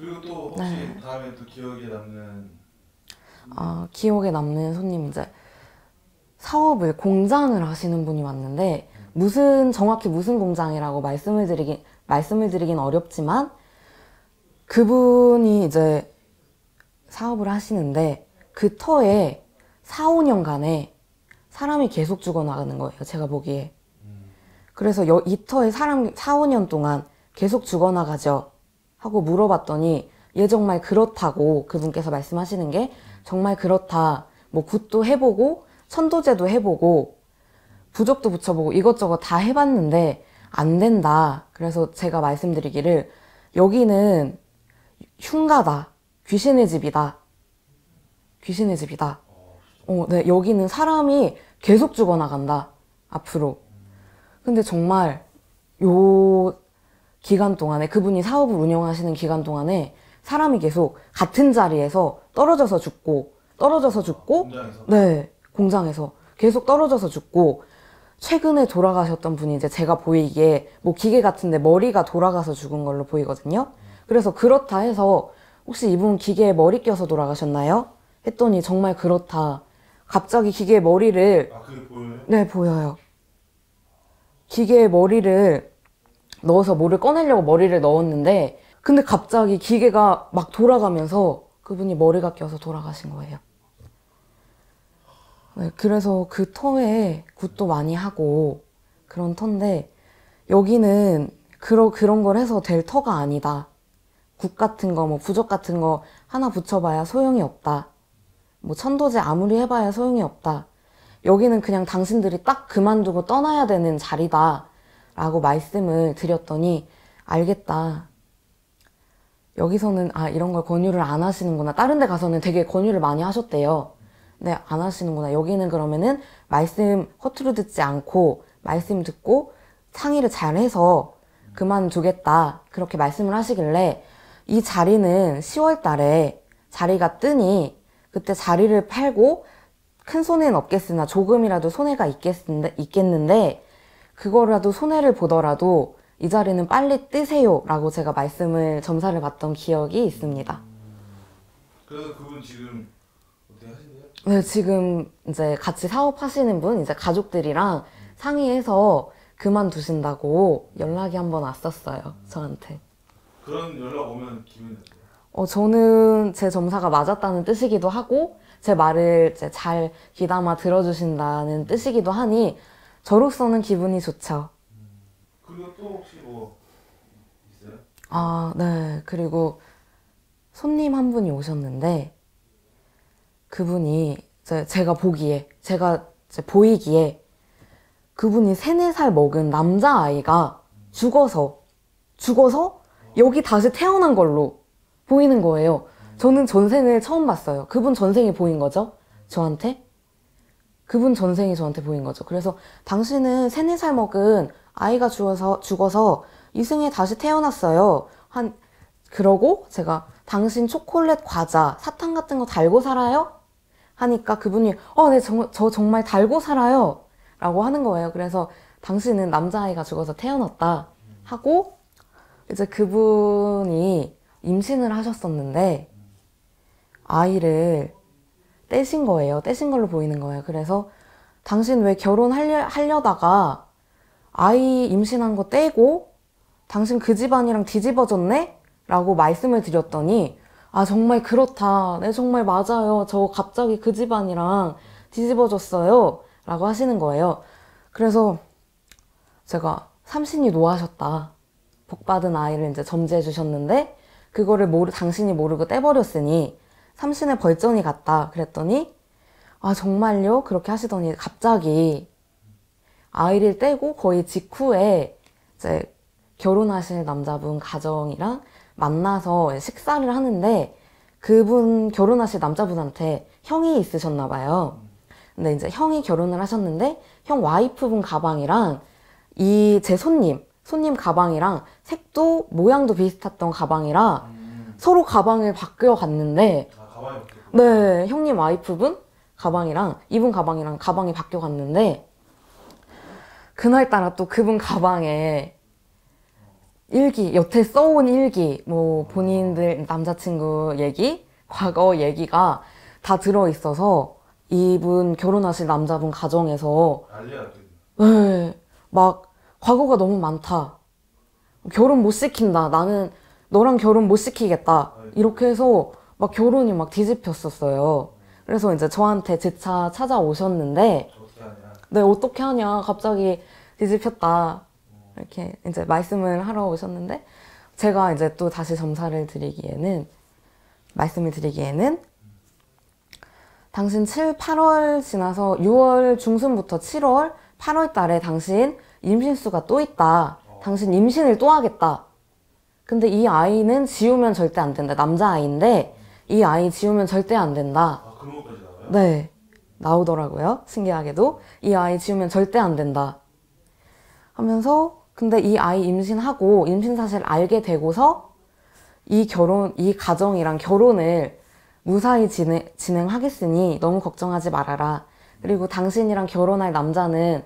그리고 또 혹시 네. 다음에 또 기억에 남는 아 기억에 남는 손님 이제 사업을 공장을 하시는 분이 왔는데 무슨 정확히 무슨 공장이라고 말씀을 드리긴 말씀을 드리긴 어렵지만 그분이 이제 사업을 하시는데 그 터에 4, 5년간에 사람이 계속 죽어나가는 거예요. 제가 보기에. 음. 그래서 이 터에 사람 4, 5년 동안 계속 죽어나가죠. 하고 물어봤더니 얘 정말 그렇다고 그분께서 말씀하시는 게 정말 그렇다. 뭐 굿도 해보고 천도제도 해보고 부적도 붙여보고 이것저것 다 해봤는데 안 된다. 그래서 제가 말씀드리기를 여기는 흉가다. 귀신의 집이다. 귀신의 집이다. 어, 네, 여기는 사람이 계속 죽어나간다. 앞으로. 근데 정말 요 기간 동안에 그분이 사업을 운영하시는 기간 동안에 사람이 계속 같은 자리에서 떨어져서 죽고 떨어져서 죽고 공장에서? 네 공장에서 계속 떨어져서 죽고 최근에 돌아가셨던 분이 이제 제가 보이기에 뭐 기계 같은데 머리가 돌아가서 죽은 걸로 보이거든요. 그래서 그렇다 해서 혹시 이분 기계에 머리 껴서 돌아가셨나요? 했더니 정말 그렇다. 갑자기 기계 머리를 아, 네 보여요. 기계에 머리를 넣어서 뭐를 꺼내려고 머리를 넣었는데 근데 갑자기 기계가 막 돌아가면서 그분이 머리가 껴서 돌아가신 거예요. 네, 그래서 그 터에 굿도 많이 하고 그런 터인데 여기는 그러, 그런 걸 해서 될 터가 아니다. 굿 같은 거, 뭐부족 같은 거 하나 붙여봐야 소용이 없다. 뭐 천도제 아무리 해봐야 소용이 없다. 여기는 그냥 당신들이 딱 그만두고 떠나야 되는 자리다. 라고 말씀을 드렸더니 알겠다. 여기서는 아 이런 걸 권유를 안 하시는구나. 다른 데 가서는 되게 권유를 많이 하셨대요. 네, 안 하시는구나. 여기는 그러면은 말씀 허투루 듣지 않고 말씀 듣고 상의를 잘해서 그만두겠다. 그렇게 말씀을 하시길래 이 자리는 10월 달에 자리가 뜨니 그때 자리를 팔고 큰 손해는 없겠으나 조금이라도 손해가 있겠는데, 있겠는데 그거라도 손해를 보더라도 이 자리는 빨리 뜨세요 라고 제가 말씀을 점사를 받던 기억이 있습니다. 그래서 그분 지금 네, 지금 이제 같이 사업하시는 분, 이제 가족들이랑 상의해서 그만두신다고 연락이 한번 왔었어요, 저한테. 그런 연락 오면 기분이 어때요? 어, 저는 제 점사가 맞았다는 뜻이기도 하고, 제 말을 제잘 귀담아 들어주신다는 뜻이기도 하니, 저로서는 기분이 좋죠. 그리고 또 혹시 뭐 있어요? 아, 네. 그리고 손님 한 분이 오셨는데 그분이 제가 보기에 제가 보이기에 그분이 세네 살 먹은 남자 아이가 죽어서 죽어서 여기 다시 태어난 걸로 보이는 거예요. 저는 전생을 처음 봤어요. 그분 전생이 보인 거죠? 저한테? 그분 전생이 저한테 보인 거죠. 그래서 당신은 세네 살 먹은 아이가 죽어서, 죽어서 이승에 다시 태어났어요. 한, 그러고 제가 당신 초콜릿, 과자, 사탕 같은 거 달고 살아요? 하니까 그분이, 어, 네, 저, 저 정말 달고 살아요. 라고 하는 거예요. 그래서 당신은 남자아이가 죽어서 태어났다. 하고, 이제 그분이 임신을 하셨었는데, 아이를 떼신 거예요. 떼신 걸로 보이는 거예요. 그래서 당신 왜 결혼하려 다가 아이 임신한 거 떼고 당신 그 집안이랑 뒤집어졌네? 라고 말씀을 드렸더니 아 정말 그렇다. 네 정말 맞아요. 저 갑자기 그 집안이랑 뒤집어졌어요. 라고 하시는 거예요. 그래서 제가 삼신이 노하셨다. 복받은 아이를 이제 점지해 주셨는데 그거를 모르 당신이 모르고 떼버렸으니 삼신의 벌전이 같다 그랬더니 아 정말요? 그렇게 하시더니 갑자기 아이를 떼고 거의 직후에 이제 결혼하실 남자분 가정이랑 만나서 식사를 하는데 그분 결혼하실 남자분한테 형이 있으셨나 봐요. 근데 이제 형이 결혼을 하셨는데 형 와이프분 가방이랑 이 제 손님 손님 가방이랑 색도 모양도 비슷했던 가방이라 음. 서로 가방을 바뀌어 갔는데 가방이 어떻 네, 형님 와이프분 가방이랑 이분 가방이랑 가방이 바뀌어 갔는데 그날따라 또 그분 가방에 일기, 여태 써온 일기, 뭐 본인들 남자친구 얘기, 과거 얘기가 다 들어있어서 이분 결혼하실 남자분 가정에서 네, 막 과거가 너무 많다. 결혼 못 시킨다. 나는 너랑 결혼 못 시키겠다. 이렇게 해서 막 결혼이 막 뒤집혔었어요. 그래서 이제 저한테 제 차 찾아오셨는데 네 어떻게 하냐 갑자기 뒤집혔다 이렇게 이제 말씀을 하러 오셨는데 제가 이제 또 다시 점사를 드리기에는 말씀을 드리기에는 당신 7, 8월 지나서 6월 중순부터 7월, 8월 달에 당신 임신수가 또 있다. 당신 임신을 또 하겠다. 근데 이 아이는 지우면 절대 안 된다. 남자아이인데 이 아이 지우면 절대 안 된다. 아, 그런 것까지 나와요? 네. 나오더라고요. 신기하게도. 이 아이 지우면 절대 안 된다. 하면서, 근데 이 아이 임신하고, 임신 사실 알게 되고서, 이 결혼, 이 가정이랑 결혼을 무사히 진행, 진행하겠으니 너무 걱정하지 말아라. 그리고 당신이랑 결혼할 남자는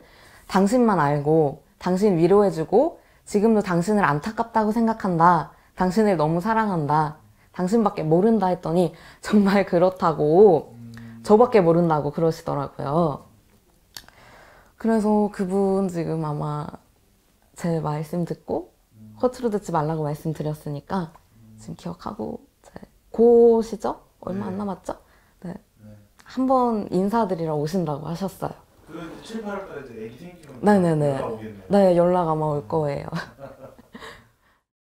당신만 알고, 당신 위로해주고, 지금도 당신을 안타깝다고 생각한다. 당신을 너무 사랑한다. 당신밖에 모른다 했더니 정말 그렇다고 저밖에 모른다고 그러시더라고요. 그래서 그분 지금 아마 제 말씀 듣고 허투루 듣지 말라고 말씀드렸으니까 지금 기억하고 고시죠? 얼마 네. 안 남았죠? 네. 네. 한 번 인사드리러 오신다고 하셨어요. 그 7, 8월달에 애기 생기면 네네네. 연락 오겠네요. 네, 연락 아마 올 거예요.